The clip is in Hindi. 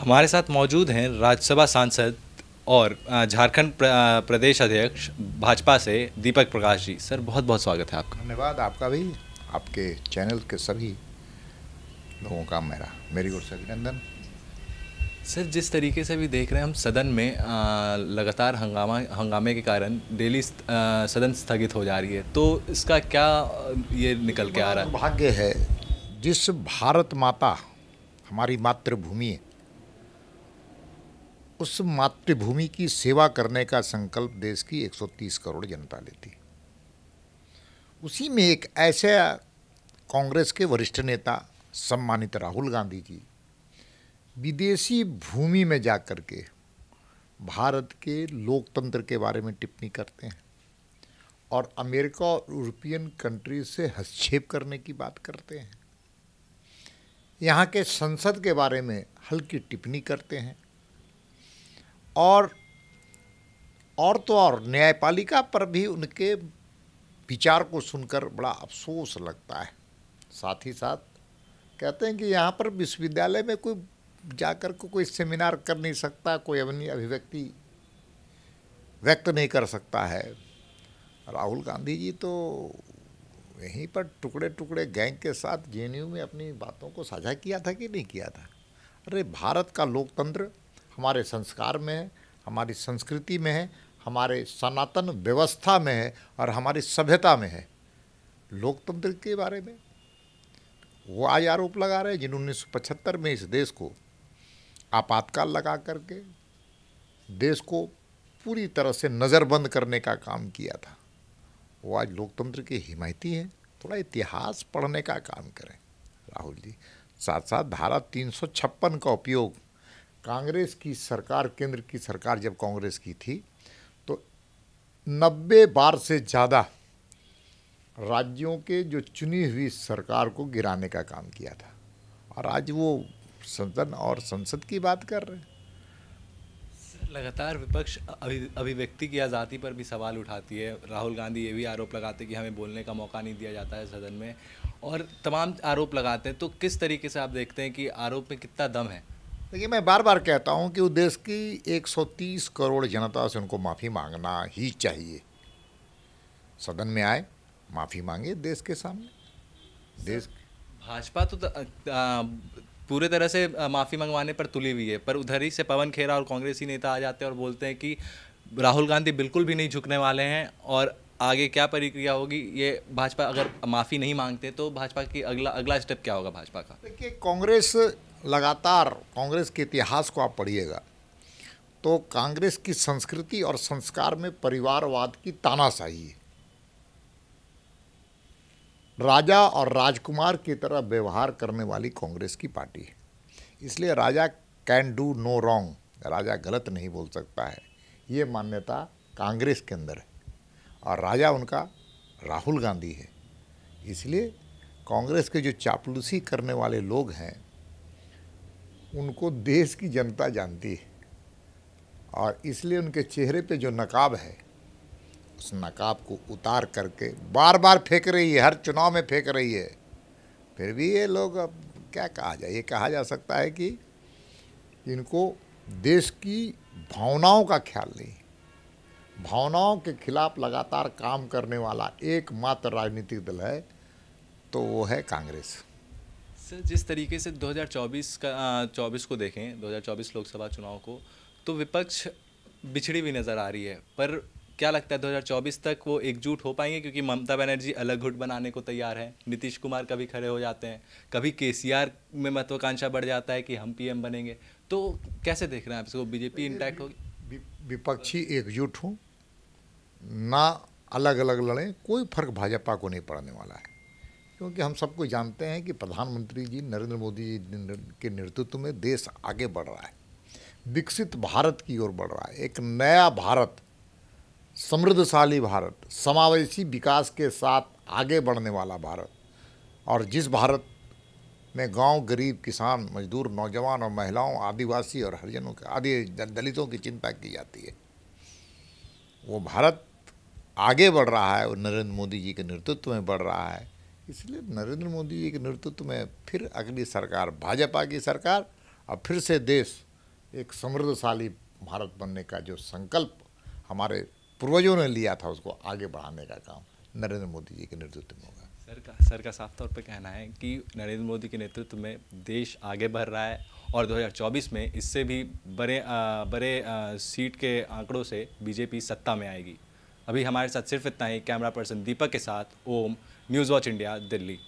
हमारे साथ मौजूद हैं राज्यसभा सांसद और झारखंड प्रदेश अध्यक्ष भाजपा से दीपक प्रकाश जी सर बहुत बहुत स्वागत है आपका धन्यवाद आपका भी आपके चैनल के सभी लोगों का मेरा मेरी ओर से अभिनंदन सर जिस तरीके से भी देख रहे हैं हम सदन में लगातार हंगामा हंगामे के कारण डेली सदन स्थगित हो जा रही है तो इसका क्या ये निकल के आ रहा है भाग्य है जिस भारत माता हमारी मातृभूमि है उस मातृभूमि की सेवा करने का संकल्प देश की 130 करोड़ जनता लेती उसी में एक ऐसे कांग्रेस के वरिष्ठ नेता सम्मानित राहुल गांधी जी विदेशी भूमि में जाकर के भारत के लोकतंत्र के बारे में टिप्पणी करते हैं और अमेरिका और यूरोपियन कंट्री से हस्तक्षेप करने की बात करते हैं यहाँ के संसद के बारे में हल्की टिप्पणी करते हैं और और तो और न्यायपालिका पर भी उनके विचार को सुनकर बड़ा अफसोस लगता है साथ ही साथ कहते हैं कि यहाँ पर विश्वविद्यालय में कोई जाकर को कोई सेमिनार कर नहीं सकता कोई अपनी अभिव्यक्ति व्यक्त नहीं कर सकता है राहुल गांधी जी तो यहीं पर टुकड़े टुकड़े गैंग के साथ जे में अपनी बातों को साझा किया था कि नहीं किया था अरे भारत का लोकतंत्र हमारे संस्कार में है हमारी संस्कृति में है हमारे सनातन व्यवस्था में है और हमारी सभ्यता में है लोकतंत्र के बारे में वो आज आरोप लगा रहे हैं जिन उन्नीस में इस देश को आपातकाल लगा करके देश को पूरी तरह से नज़रबंद करने का काम किया था वो आज लोकतंत्र की हिमायती हैं थोड़ा इतिहास पढ़ने का काम करें राहुल जी साथ साथ धारा तीन का उपयोग कांग्रेस की सरकार केंद्र की सरकार जब कांग्रेस की थी तो नब्बे बार से ज़्यादा राज्यों के जो चुनी हुई सरकार को गिराने का काम किया था और आज वो सदन और संसद की बात कर रहे हैं लगातार विपक्ष अभि अभिव्यक्ति की आज़ादी पर भी सवाल उठाती है राहुल गांधी ये भी आरोप लगाते हैं कि हमें बोलने का मौका नहीं दिया जाता है सदन में और तमाम आरोप लगाते हैं तो किस तरीके से आप देखते हैं कि आरोप में कितना दम है देखिए मैं बार बार कहता हूँ कि उस देश की 130 करोड़ जनता से उनको माफ़ी मांगना ही चाहिए सदन में आए माफ़ी मांगे देश के सामने देश भाजपा तो, पूरे तरह से माफ़ी मंगवाने पर तुली हुई है पर उधर ही से पवन खेरा और कांग्रेसी नेता आ जाते हैं और बोलते हैं कि राहुल गांधी बिल्कुल भी नहीं झुकने वाले हैं और आगे क्या प्रक्रिया होगी ये भाजपा अगर माफ़ी नहीं मांगते तो भाजपा की अगला अगला स्टेप क्या होगा भाजपा का देखिए कांग्रेस लगातार कांग्रेस के इतिहास को आप पढ़िएगा तो कांग्रेस की संस्कृति और संस्कार में परिवारवाद की तानाशाही है राजा और राजकुमार की तरह व्यवहार करने वाली कांग्रेस की पार्टी है इसलिए राजा कैन डू नो रॉन्ग राजा गलत नहीं बोल सकता है ये मान्यता कांग्रेस के अंदर है और राजा उनका राहुल गांधी है इसलिए कांग्रेस के जो चापलूसी करने वाले लोग हैं उनको देश की जनता जानती है और इसलिए उनके चेहरे पे जो नकाब है उस नकाब को उतार करके बार बार फेंक रही है हर चुनाव में फेंक रही है फिर भी ये लोग अब क्या कहा जाए ये कहा जा सकता है कि इनको देश की भावनाओं का ख्याल नहीं भावनाओं के खिलाफ लगातार काम करने वाला एकमात्र राजनीतिक दल है तो वो है कांग्रेस सर जिस तरीके से 2024 का चौबीस को देखें 2024 लोकसभा चुनाव को तो विपक्ष बिछड़ी हुई नज़र आ रही है पर क्या लगता है 2024 तक वो एकजुट हो पाएंगे क्योंकि ममता बनर्जी अलग गुट बनाने को तैयार है नीतीश कुमार कभी खड़े हो जाते हैं कभी के में महत्वाकांक्षा बढ़ जाता है कि हम पीएम बनेंगे तो कैसे देख रहे हैं आप इसको बीजेपी इंटैक्ट होगी विपक्षी एकजुट हों ना अलग अलग लड़ें कोई फर्क भाजपा को नहीं पड़ने वाला है क्योंकि हम सबको जानते हैं कि प्रधानमंत्री जी नरेंद्र मोदी जी के नेतृत्व में देश आगे बढ़ रहा है विकसित भारत की ओर बढ़ रहा है एक नया भारत समृद्धशाली भारत समावेशी विकास के साथ आगे बढ़ने वाला भारत और जिस भारत में गांव गरीब किसान मजदूर नौजवान और महिलाओं आदिवासी और हरिजनों के आदि दलितों की चिंता की जाती है वो भारत आगे बढ़ रहा है और नरेंद्र मोदी जी के नेतृत्व में बढ़ रहा है इसलिए नरेंद्र मोदी जी के नेतृत्व में फिर अगली सरकार भाजपा की सरकार और फिर से देश एक समृद्धशाली भारत बनने का जो संकल्प हमारे पूर्वजों ने लिया था उसको आगे बढ़ाने का काम नरेंद्र मोदी जी के नेतृत्व में होगा सर का सर का साफ तौर पर कहना है कि नरेंद्र मोदी के नेतृत्व में देश आगे बढ़ रहा है और 2024 में इससे भी बड़े बड़े सीट के आंकड़ों से बीजेपी सत्ता में आएगी अभी हमारे साथ सिर्फ इतना ही कैमरा पर्सन दीपक के साथ ओम News Watch India, Delhi.